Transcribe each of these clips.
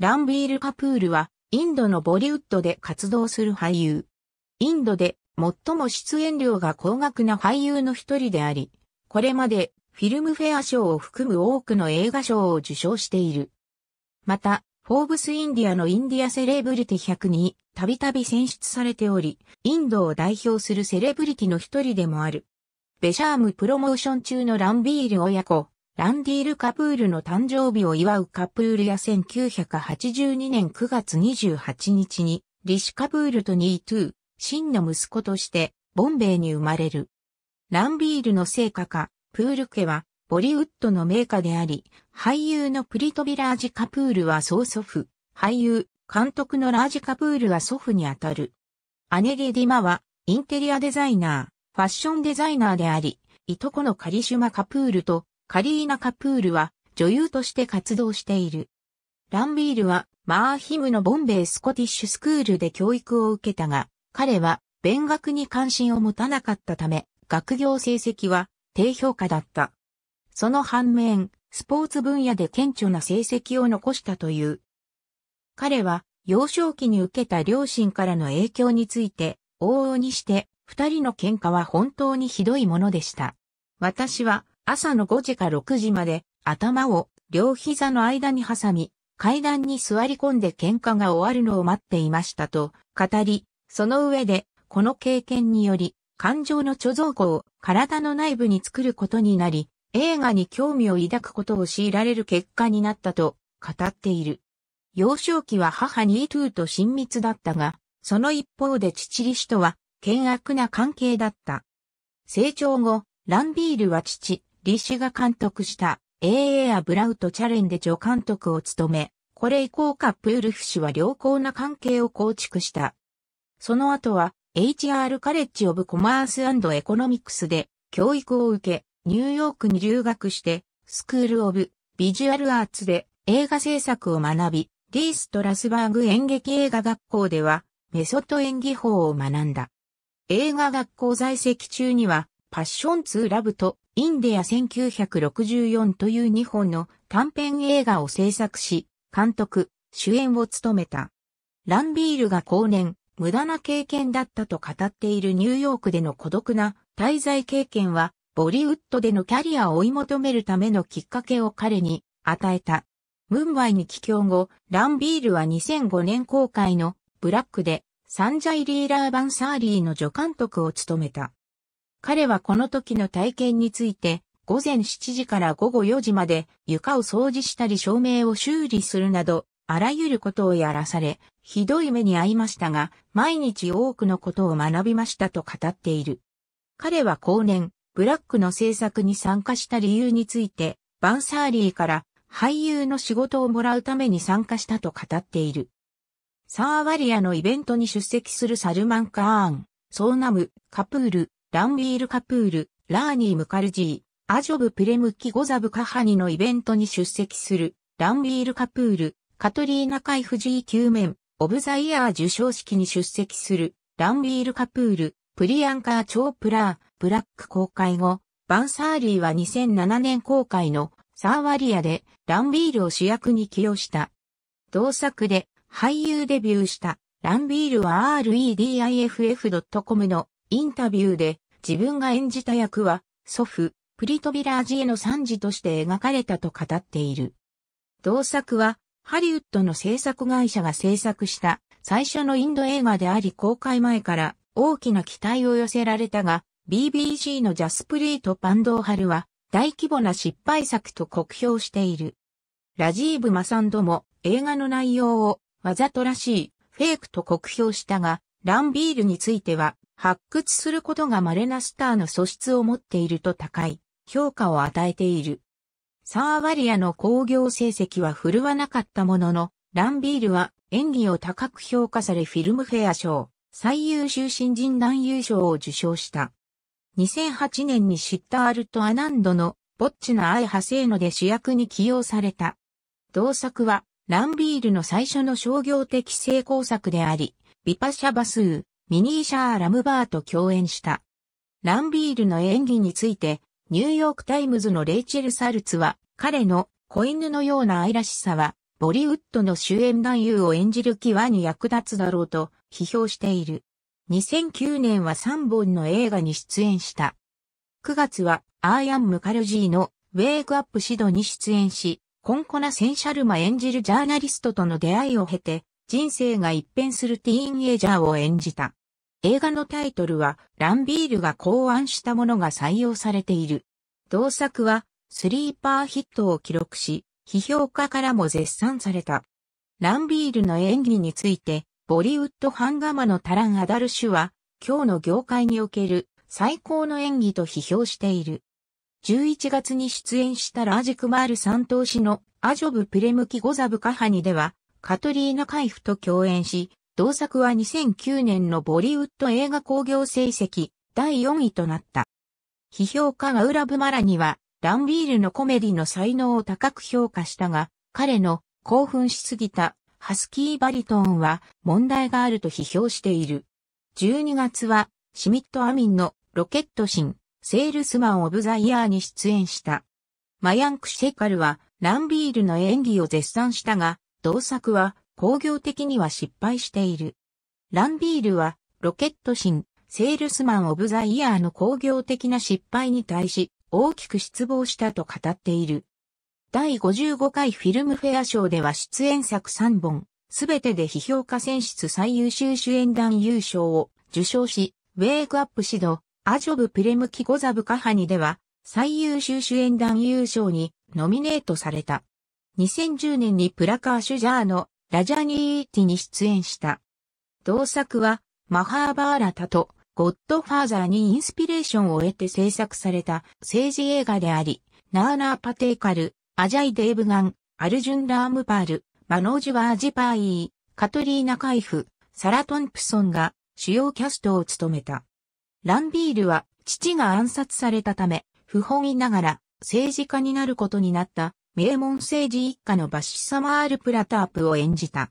ランビール・カプールは、インドのボリウッドで活動する俳優。インドで最も出演料が高額な俳優の一人であり、これまでフィルムフェア賞を含む多くの映画賞を受賞している。また、フォーブスインディアのインディアセレブリティ100にたびたび選出されており、インドを代表するセレブリティの一人でもある。ベシャームプロモーション中のランビール親子、ランディール・カプールの誕生日を祝うカプールや1982年9月28日に、リシカプールとニートゥー、真の息子として、ボンベイに生まれる。ランビールの聖果か、プール家は、ボリウッドの名家であり、俳優のプリトビラージ・カプールは曽祖父、俳優、監督のラージ・カプールは祖父にあたる。姉ゲ・ディマは、インテリアデザイナー、ファッションデザイナーであり、いとこのカリシュマ・カプールとカリーナ・カプールは女優として活動している。ランビールはマーヒムのボンベイ・スコティッシュスクールで教育を受けたが、彼は勉学に関心を持たなかったため、学業成績は低評価だった。その反面、スポーツ分野で顕著な成績を残したという。彼は幼少期に受けた両親からの影響について、往々にして、二人の喧嘩は本当にひどいものでした。私は朝の5時か6時まで頭を両膝の間に挟み、階段に座り込んで喧嘩が終わるのを待っていましたと語り、その上でこの経験により感情の貯蔵庫を体の内部に作ることになり、映画に興味を抱くことを強いられる結果になったと語っている。幼少期は母にイトゥーと親密だったが、その一方で父リシとは険悪な関係だった。成長後、ランビールは父、リッシュが監督した AA アブラウトチャレンで助監督を務め、これ以降カップウルフ氏は良好な関係を構築した。その後は HR カレッジオブコマースエコノミクスで教育を受け、ニューヨークに留学して、スクールオブビジュアルアーツで映画制作を学び、リーストラスバーグ演劇映画学校ではメソッド演技法を学んだ。映画学校在籍中にはパッション2ラブとインディア1964という2本の短編映画を制作し、監督、主演を務めた。ランビールが後年、無駄な経験だったと語っているニューヨークでの孤独な滞在経験は、ボリウッドでのキャリアを追い求めるためのきっかけを彼に与えた。ムンバイに帰郷後、ランビールは2005年公開のブラックでサンジャイ・リーラー・バンサーリーの助監督を務めた。彼はこの時の体験について、午前7時から午後4時まで床を掃除したり照明を修理するなど、あらゆることをやらされ、ひどい目に遭いましたが、毎日多くのことを学びましたと語っている。彼は後年、ブラックの制作に参加した理由について、バンサーリーから俳優の仕事をもらうために参加したと語っている。サーワリアのイベントに出席するサルマン・カーン、ソーナム、カプール、ランビール・カプール、ラーニー・ムカルジー、アジョブ・プレムキ・ゴザブ・カハニのイベントに出席する、ランビール・カプール、カトリーナ・カイ・フジー・メ面、オブ・ザ・イヤー受賞式に出席する、ランビール・カプール、プリアンカー・チョープラー、ブラック公開後、バンサーリーは2007年公開のサーワリアでランビールを主役に起用した。同作で俳優デビューしたランビールは rediff.com のインタビューで自分が演じた役は祖父、プリトビラージへの賛辞として描かれたと語っている。同作はハリウッドの制作会社が制作した最初のインド映画であり公開前から大きな期待を寄せられたが BBC のジャスプリート・パンドーハルは大規模な失敗作と酷評している。ラジーブ・マサンドも映画の内容をわざとらしいフェイクと酷評したが、ランビールについては発掘することが稀なスターの素質を持っていると高い評価を与えている。サーバリアの工業成績は振るわなかったものの、ランビールは演技を高く評価されフィルムフェア賞、最優秀新人男優賞を受賞した。2008年にシッタールト・アナンドのぼっちな愛派生ので主役に起用された。同作はランビールの最初の商業的成功作であり、ビパシャバスー、ミニー・シャー・ラムバーと共演した。ランビールの演技について、ニューヨークタイムズのレイチェル・サルツは、彼の子犬のような愛らしさは、ボリウッドの主演男優を演じる際に役立つだろうと批評している。2009年は3本の映画に出演した。9月はアーヤン・ムカルジーのウェイクアップシドに出演し、コンコナ・センシャルマ演じるジャーナリストとの出会いを経て、人生が一変するティーンエイジャーを演じた。映画のタイトルは、ランビールが考案したものが採用されている。同作は、スリーパーヒットを記録し、批評家からも絶賛された。ランビールの演技について、ボリウッドハンガマのタラン・アダルシュは、今日の業界における最高の演技と批評している。11月に出演したラージクマール三頭資のアジョブプレムキゴザブカハニでは、カトリーナ・カイフと共演し、同作は2009年のボリウッド映画興行成績第4位となった。批評家がウラブ・マラには、ランビールのコメディの才能を高く評価したが、彼の興奮しすぎたハスキーバリトーンは問題があると批評している。12月はシミット・アミンのロケットシン、セールスマン・オブ・ザ・イヤーに出演した。マヤンク・シェカルはランビールの演技を絶賛したが、同作は工業的には失敗している。ランビールはロケットン、セールスマン・オブ・ザ・イヤーの工業的な失敗に対し大きく失望したと語っている。第55回フィルムフェア賞では出演作3本、すべてで批評家選出最優秀主演団優勝を受賞し、ウェイクアップシド、アジョブ・プレムキ・ゴザブ・カハニでは最優秀主演団優勝にノミネートされた。2010年にプラカーシュジャーのラジャニーティに出演した。同作はマハーバーラタとゴッドファーザーにインスピレーションを得て制作された政治映画であり、ナーナーパテーカル、アジャイ・デーブガン、アルジュン・ラームパール、マノージュ・ワージパーイー、カトリーナ・カイフ、サラ・トンプソンが主要キャストを務めた。ランビールは父が暗殺されたため、不本意ながら政治家になることになった名門政治一家のバシ・サマール・プラタープを演じた。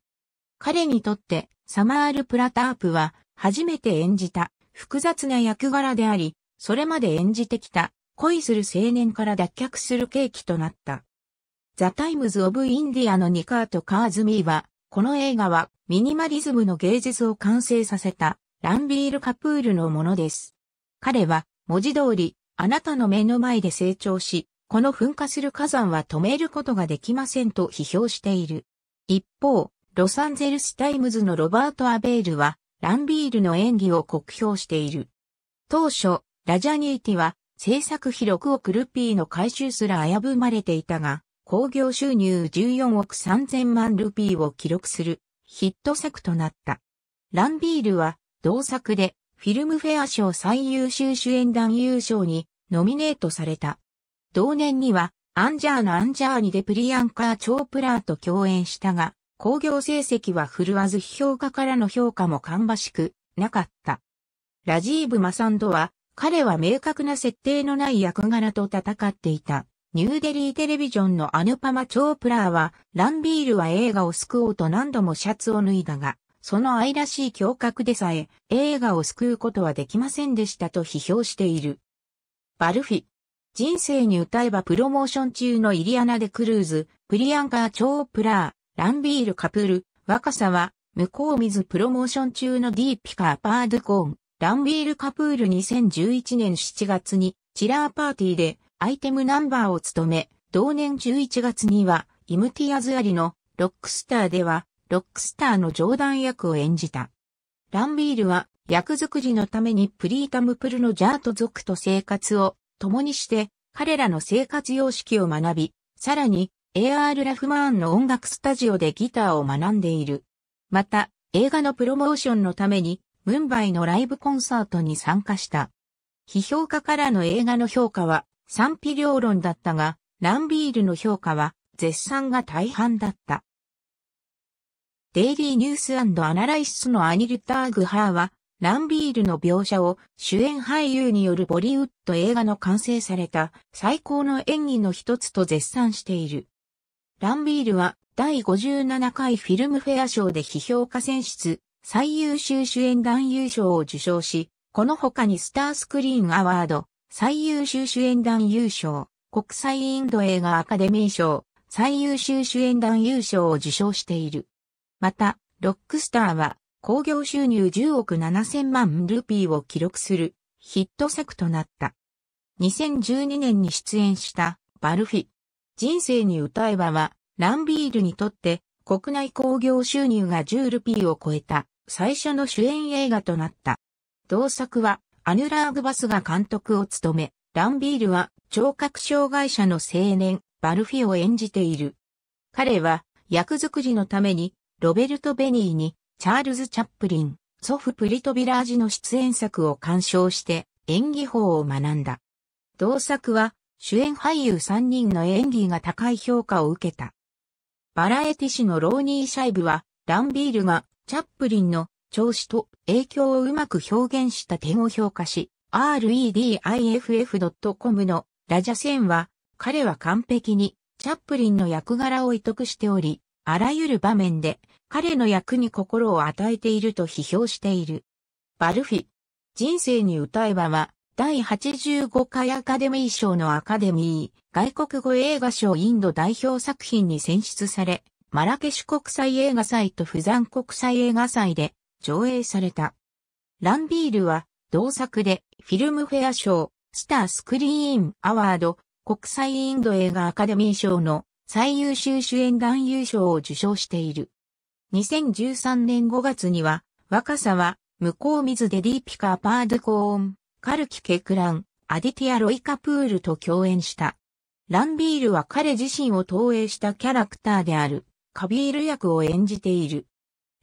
彼にとってサマール・プラタープは初めて演じた複雑な役柄であり、それまで演じてきた恋する青年から脱却する契機となった。ザ・タイムズ・オブ・インディアのニカート・カーズ・ミーは、この映画はミニマリズムの芸術を完成させたランビール・カプールのものです。彼は文字通りあなたの目の前で成長し、この噴火する火山は止めることができませんと批評している。一方、ロサンゼルスタイムズのロバート・アベールは、ランビールの演技を酷評している。当初、ラジャニーティは、制作費6億ルピーの回収すら危ぶまれていたが、興行収入14億3000万ルピーを記録するヒット作となった。ランビールは同作でフィルムフェア賞最優秀主演男優賞にノミネートされた。同年には、アンジャーナ・アンジャーニでプリアンカー・チョープラーと共演したが、興行成績は振るわず批評家からの評価も芳しくなかった。ラジーブ・マサンドは、彼は明確な設定のない役柄と戦っていた。ニューデリーテレビジョンのアヌパマ・チョープラーは、ランビールは映画を救おうと何度もシャツを脱いだが、その愛らしい胸郭でさえ、映画を救うことはできませんでしたと批評している。バルフィ、人生に歌えばプロモーション中のイリアナ・デ・クルーズ、プリアンカー・チョープラー、ランビール・カプル、若さは、向こう水プロモーション中のディーピカー・パードゥコーン、ランビール・カプール2011年7月に、チラーパーティーで、アイテムナンバーを務め、同年11月には、イムティアズアリの、ロックスターでは、ロックスターの冗談役を演じた。ランビールは、役作りのためにプリータムプルのジャート族と生活を共にして彼らの生活様式を学び、さらに A.R. ラフマーンの音楽スタジオでギターを学んでいる。また、映画のプロモーションのために、ムンバイのライブコンサートに参加した。批評家からの映画の評価は賛否両論だったが、ランビールの評価は絶賛が大半だった。デイリーニュースアナライスのアニルターグハーは、ランビールの描写を主演俳優によるボリウッド映画の完成された最高の演技の一つと絶賛している。ランビールは第57回フィルムフェア賞で批評家選出、最優秀主演男優賞を受賞し、この他にスタースクリーンアワード、最優秀主演男優賞、国際インド映画アカデミー賞、最優秀主演男優賞を受賞している。また、ロックスターは興行収入10億7000万ルピーを記録するヒット作となった。2012年に出演したバルフィ。人生に歌えばは、ランビールにとって国内興行収入が10ルピーを超えた最初の主演映画となった。同作はアヌラーグバスが監督を務め、ランビールは聴覚障害者の青年、バルフィを演じている。彼は役作りのためにロベルト・ベニーにチャールズ・チャップリン、祖父プリトビラージの出演作を鑑賞して演技法を学んだ。同作は主演俳優3人の演技が高い評価を受けた。バラエティ誌のローニー・シャイブは、ランビールがチャップリンの調子と影響をうまく表現した点を評価し、rediff.com のラジャセンは、彼は完璧にチャップリンの役柄を委託しており、あらゆる場面で彼の役に心を与えていると批評している。バルフィ、人生に歌えばは、第85回アカデミー賞のアカデミー、外国語映画賞インド代表作品に選出され、マラケシュ国際映画祭とフザン国際映画祭で上映された。ランビールは同作でフィルムフェア賞、スタースクリーンアワード、国際インド映画アカデミー賞の最優秀主演男優賞を受賞している。2013年5月には、若さは、向こう水でディーピカー・パードコーン、カルキ・ケクラン、アディティア・ロイカ・プールと共演した。ランビールは彼自身を投影したキャラクターである、カビール役を演じている。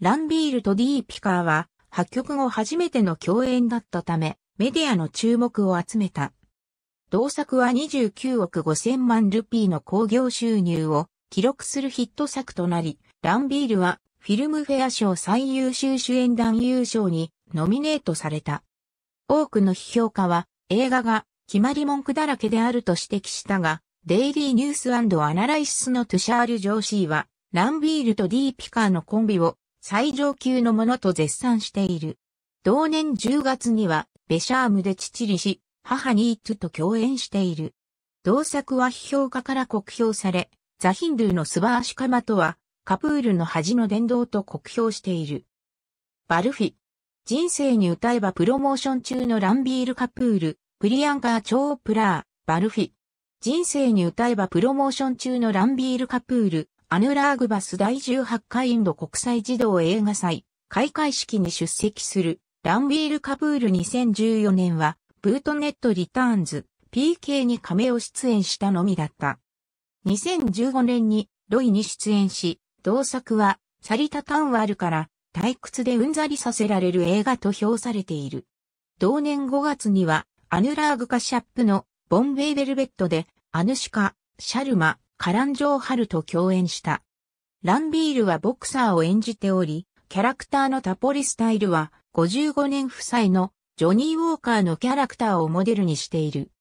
ランビールとディーピカーは、破局後初めての共演だったため、メディアの注目を集めた。同作は29億5000万ルピーの興行収入を記録するヒット作となり、ランビールはフィルムフェア賞最優秀主演男優賞にノミネートされた。多くの批評家は映画が決まり文句だらけであると指摘したが、デイリーニュースアナライシスのトゥシャール・ジョーシーは、ランビールとディーピカーのコンビを最上級のものと絶賛している。同年10月には、ベシャームでチリし、母ニートと共演している。同作は批評家から酷評され、ザ・ヒンドゥーのスバーシカマとは、カプールの恥の伝道と酷評している。バルフィ。人生に歌えばプロモーション中のランビール・カプール、プリアンカー・チョープラー、バルフィ。人生に歌えばプロモーション中のランビール・カプール、アヌラーグバス第18回インド国際児童映画祭、開会式に出席する、ランビール・カプール2014年は、ブートネットリターンズ、PK に亀を出演したのみだった。2015年にロイに出演し、同作はサリタ・タンワルから退屈でうんざりさせられる映画と評されている。同年5月にはアヌラーグ・カシャップのボンベイ・ベルベットでアヌシカ、シャルマ、カランジョー・ハルと共演した。ランビールはボクサーを演じており、キャラクターのタポリスタイルは55年夫妻のジョニー・ウォーカーのキャラクターをモデルにしている。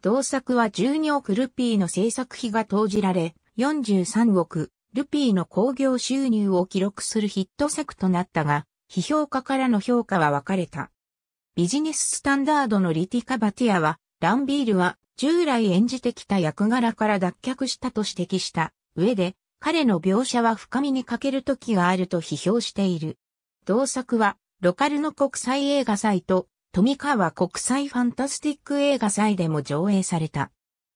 同作は12億ルピーの制作費が投じられ、43億ルピーの興行収入を記録するヒット作となったが、批評家からの評価は分かれた。ビジネススタンダードのリティカ・バティアは、ランビールは従来演じてきた役柄から脱却したと指摘した上で、彼の描写は深みに欠ける時があると批評している。同作は、ロカルの国際映画祭と富川国際ファンタスティック映画祭でも上映された。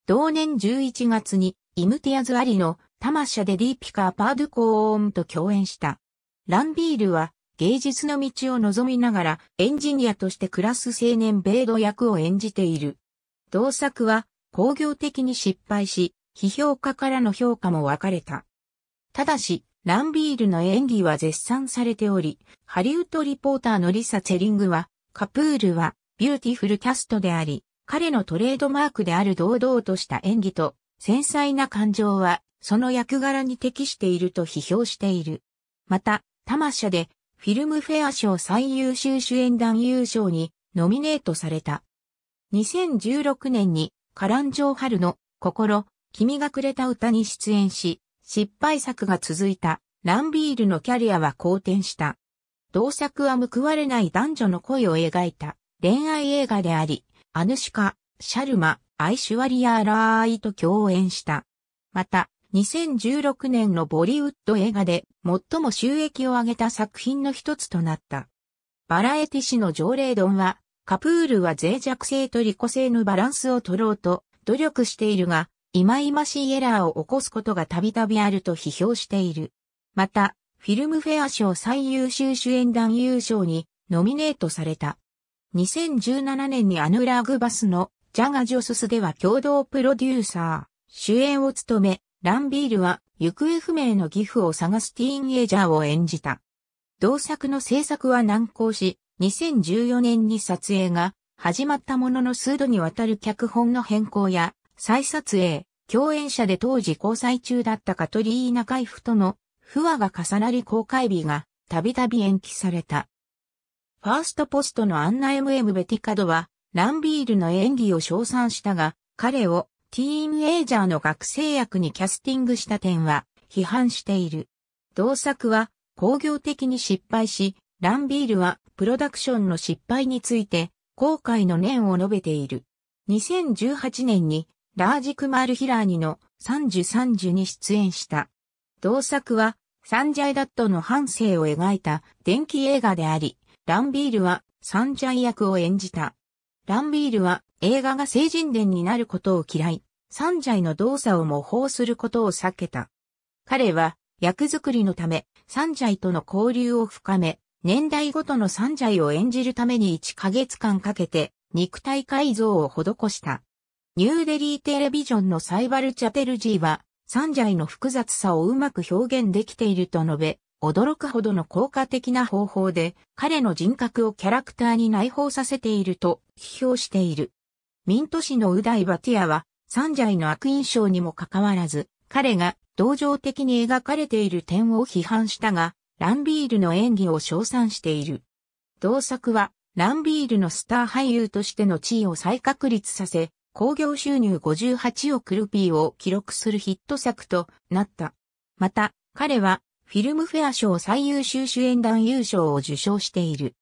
同年11月に、イムティアズ・アリの、タマシャでディーピカー・パードゥコーンと共演した。ランビールは、芸術の道を望みながら、エンジニアとして暮らす青年ベイド役を演じている。同作は、工業的に失敗し、批評家からの評価も分かれた。ただし、ランビールの演技は絶賛されており、ハリウッドリポーターのリサ・チェリングは、カプールはビューティフルキャストであり、彼のトレードマークである堂々とした演技と繊細な感情はその役柄に適していると批評している。また、タマシャでフィルムフェア賞最優秀主演男優賞にノミネートされた。2016年にカランジョー春の心、君がくれた歌に出演し、失敗作が続いたランビールのキャリアは好転した。同作は報われない男女の恋を描いた恋愛映画であり、アヌシカ、シャルマ、アイシュワリア・ラーイと共演した。また、2016年のボリウッド映画で最も収益を上げた作品の一つとなった。バラエティ氏の条例論は、カプールは脆弱性と利己性のバランスを取ろうと努力しているが、忌々しいエラーを起こすことがたびたびあると批評している。また、フィルムフェア賞最優秀主演男優賞にノミネートされた。2017年にアヌラーグバスのジャガジョススでは共同プロデューサー、主演を務め、ランビールは行方不明の義父を探すティーンエイジャーを演じた。同作の制作は難航し、2014年に撮影が始まったものの数度にわたる脚本の変更や再撮影、共演者で当時交際中だったカトリーナ・カイフとの不和が重なり公開日がたびたび延期された。ファーストポストのアンナ MM ベティカドは、ランビールの演技を称賛したが、彼をティーンエイジャーの学生役にキャスティングした点は批判している。同作は工業的に失敗し、ランビールはプロダクションの失敗について後悔の念を述べている。2018年にラージクマールヒラーニの3030に出演した。同作はサンジャイ・ダットの半生を描いた電気映画であり、ランビールはサンジャイ役を演じた。ランビールは映画が成人伝になることを嫌い、サンジャイの動作を模倣することを避けた。彼は役作りのため、サンジャイとの交流を深め、年代ごとのサンジャイを演じるために1ヶ月間かけて肉体改造を施した。ニューデリーテレビジョンのサイバル・チャテルジーはサンジャイの複雑さをうまく表現できていると述べ、驚くほどの効果的な方法で彼の人格をキャラクターに内包させていると批評している。ミント氏のウダイ・バティアはサンジャイの悪印象にもかかわらず、彼が同情的に描かれている点を批判したが、ランビールの演技を称賛している。同作は、ランビールのスター俳優としての地位を再確立させ、興行収入58億ルピーを記録するヒット作となった。また、彼はフィルムフェア賞最優秀主演男優賞を受賞している。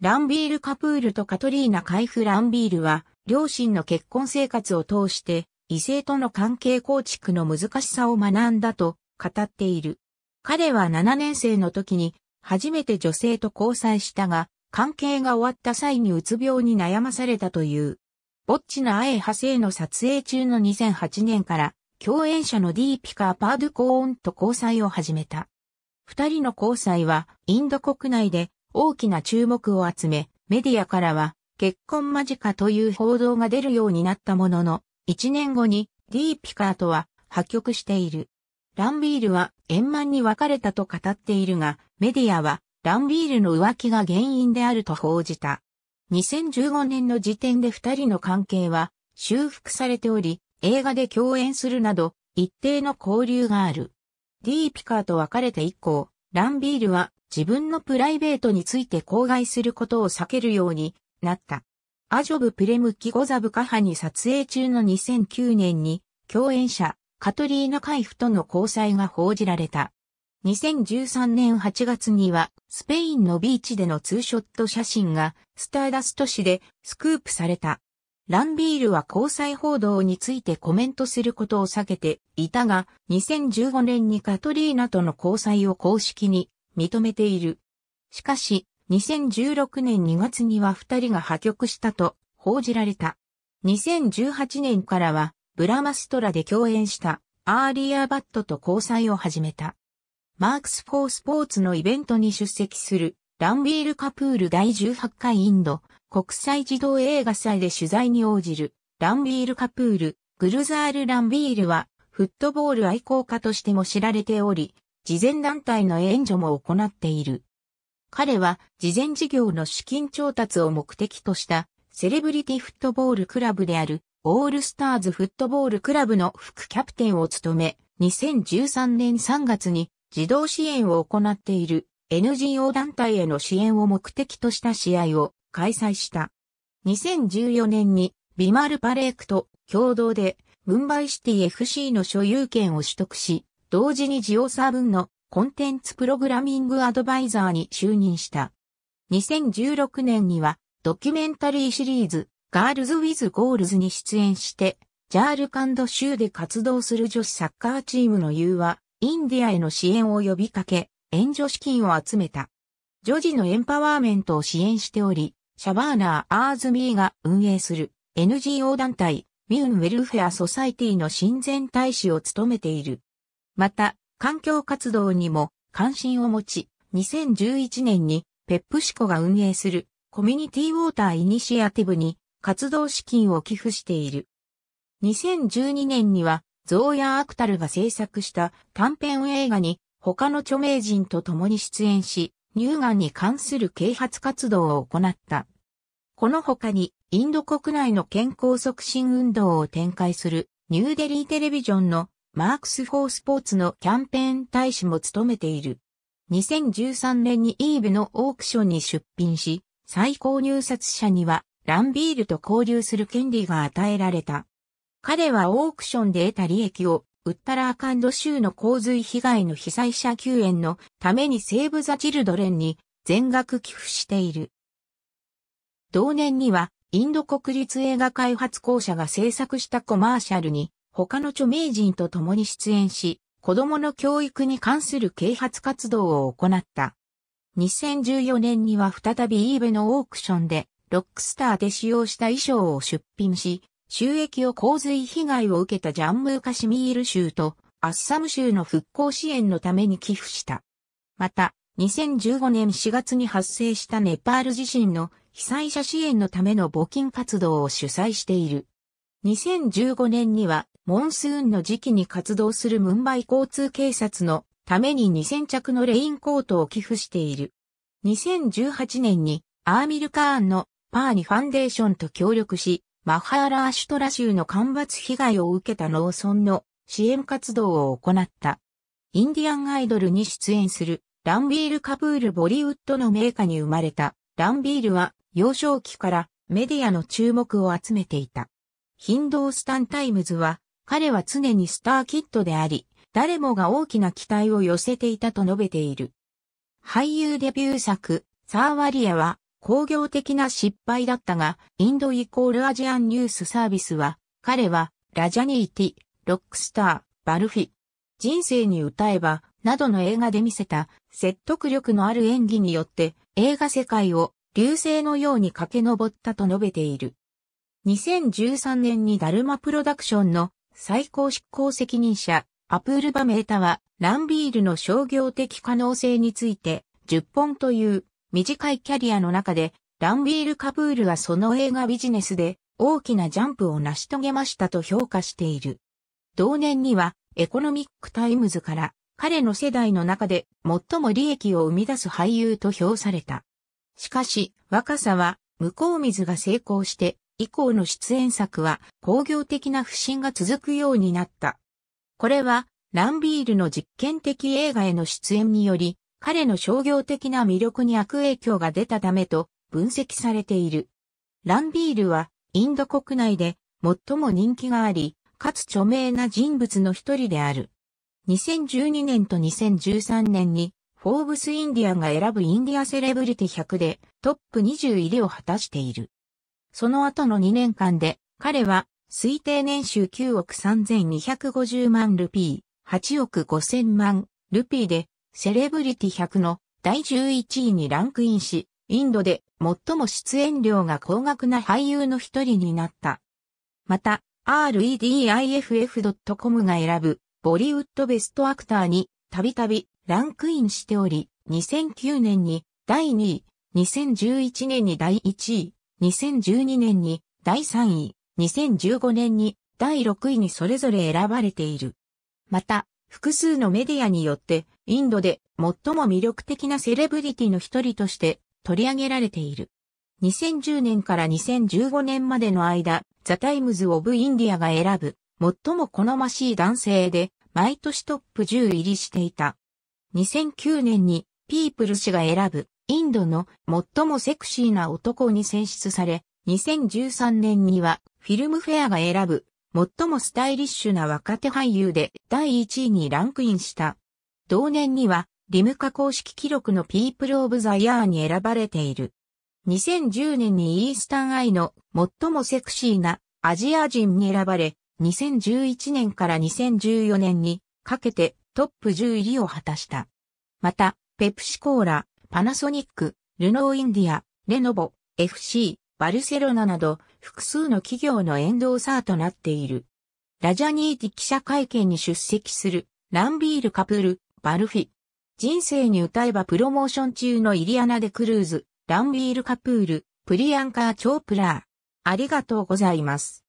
ランビール・カプールとカトリーナ・カイフ・ランビールは、両親の結婚生活を通して、異性との関係構築の難しさを学んだと語っている。彼は7年生の時に、初めて女性と交際したが、関係が終わった際にうつ病に悩まされたという。ぼっちな愛派生の撮影中の2008年から、共演者のディーピカー・パードゥコーンと交際を始めた。二人の交際は、インド国内で大きな注目を集め、メディアからは、結婚間近という報道が出るようになったものの、一年後にディーピカーとは破局している。ランビールは円満に別れたと語っているが、メディアはランビールの浮気が原因であると報じた。2015年の時点で二人の関係は修復されており、映画で共演するなど、一定の交流がある。ディーピカーと別れて以降、ランビールは自分のプライベートについて公害することを避けるようになった。アジョブ・プレムキ・ゴザブ・カハに撮影中の2009年に、共演者、カトリーナ・カイフとの交際が報じられた。2013年8月には、スペインのビーチでのツーショット写真が、スターダスト市でスクープされた。ランビールは交際報道についてコメントすることを避けていたが、2015年にカトリーナとの交際を公式に認めている。しかし、2016年2月には二人が破局したと報じられた。2018年からは、ブラマストラで共演したアーリアバットと交際を始めた。マークス・フォー・スポーツのイベントに出席する、ランビール・カプール第18回インド国際児童映画祭で取材に応じる、ランビール・カプール、グルザール・ランビールは、フットボール愛好家としても知られており、慈善団体の援助も行っている。彼は、慈善事業の資金調達を目的とした、セレブリティフットボールクラブである、オールスターズフットボールクラブの副キャプテンを務め、2013年3月に児童支援を行っている NGO 団体への支援を目的とした試合を開催した。2014年にビマルパレークと共同でムンバイシティ FC の所有権を取得し、同時にジオサーブンのコンテンツプログラミングアドバイザーに就任した。2016年にはドキュメンタリーシリーズガールズ・ウィズ・ゴールズに出演して、ジャールカンド州で活動する女子サッカーチームの優和、インディアへの支援を呼びかけ、援助資金を集めた。女児のエンパワーメントを支援しており、シャバーナー・アーズミーが運営する NGO 団体、ミューン・ウェルフェア・ソサイティの親善大使を務めている。また、環境活動にも関心を持ち、2011年にペップシコが運営するコミュニティウォーターイニシアティブに活動資金を寄付している。2012年にはゾーヤ・アクタルが制作した短編映画に他の著名人と共に出演し、乳がんに関する啓発活動を行った。この他に、インド国内の健康促進運動を展開するニューデリーテレビジョンのマークス・フォースポーツのキャンペーン大使も務めている。2013年にイーブのオークションに出品し、最高入札者にはランビールと交流する権利が与えられた。彼はオークションで得た利益を、ウッタラーカンド州の洪水被害の被災者救援のためにセーブ・ザ・チルドレンに全額寄付している。同年には、インド国立映画開発公社が制作したコマーシャルに、他の著名人と共に出演し、子供の教育に関する啓発活動を行った。2014年には再びイーベのオークションで、ロックスターで使用した衣装を出品し、収益を洪水被害を受けたジャンムーカシミール州とアッサム州の復興支援のために寄付した。また、2015年4月に発生したネパール地震の被災者支援のための募金活動を主催している。2015年には、モンスーンの時期に活動するムンバイ交通警察のために2000着のレインコートを寄付している。2018年にアーミルカーンのパーニファンデーションと協力し、マハーラーシュトラ州の干ばつ被害を受けた農村の支援活動を行った。インディアンアイドルに出演するランビール・カプール・ボリウッドの名家に生まれたランビールは幼少期からメディアの注目を集めていた。ヒンドースタンタイムズは彼は常にスターキッドであり、誰もが大きな期待を寄せていたと述べている。俳優デビュー作、サーワリアは工業的な失敗だったが、インドイコールアジアンニュースサービスは、彼は、ラジャニーティ、ロックスター、バルフィ、人生に歌えば、などの映画で見せた説得力のある演技によって映画世界を流星のように駆け上ったと述べている。2013年にダルマプロダクションの最高執行責任者アプールバメータはランビールの商業的可能性について10本という短いキャリアの中で、ランビール・カプールはその映画ビジネスで大きなジャンプを成し遂げましたと評価している。同年には、エコノミック・タイムズから彼の世代の中で最も利益を生み出す俳優と評された。しかし、若さは、向こう水が成功して、以降の出演作は工業的な不振が続くようになった。これは、ランビールの実験的映画への出演により、彼の商業的な魅力に悪影響が出たためと分析されている。ランビールはインド国内で最も人気があり、かつ著名な人物の一人である。2012年と2013年にフォーブスインディアが選ぶインディアセレブリティ100でトップ20入りを果たしている。その後の2年間で彼は推定年収9億3250万ルピー、8億5000万ルピーでセレブリティ100の第11位にランクインし、インドで最も出演料が高額な俳優の一人になった。また、rediff.com が選ぶボリウッドベストアクターにたびたびランクインしており、2009年に第2位、2011年に第1位、2012年に第3位、2015年に第6位にそれぞれ選ばれている。また、複数のメディアによって、インドで最も魅力的なセレブリティの一人として取り上げられている。2010年から2015年までの間、ザ・タイムズ・オブ・インディアが選ぶ、最も好ましい男性で、毎年トップ10入りしていた。2009年に、ピープル氏が選ぶ、インドの最もセクシーな男に選出され、2013年には、フィルムフェアが選ぶ、最もスタイリッシュな若手俳優で第1位にランクインした。同年には、リム化公式記録のピープルオブザイヤーに選ばれている。2010年にイースタンアイの最もセクシーなアジア人に選ばれ、2011年から2014年にかけてトップ10入りを果たした。また、ペプシコーラ、パナソニック、ルノーインディア、レノボ、FC、バルセロナなど複数の企業のエンドーサーとなっている。ラジャニーティ記者会見に出席する、ランビール・カプール、バルフィ。人生に歌えばプロモーション中のイリアナ・デ・クルーズ、ランビール・カプール、プリアンカー・チョープラー。ありがとうございます。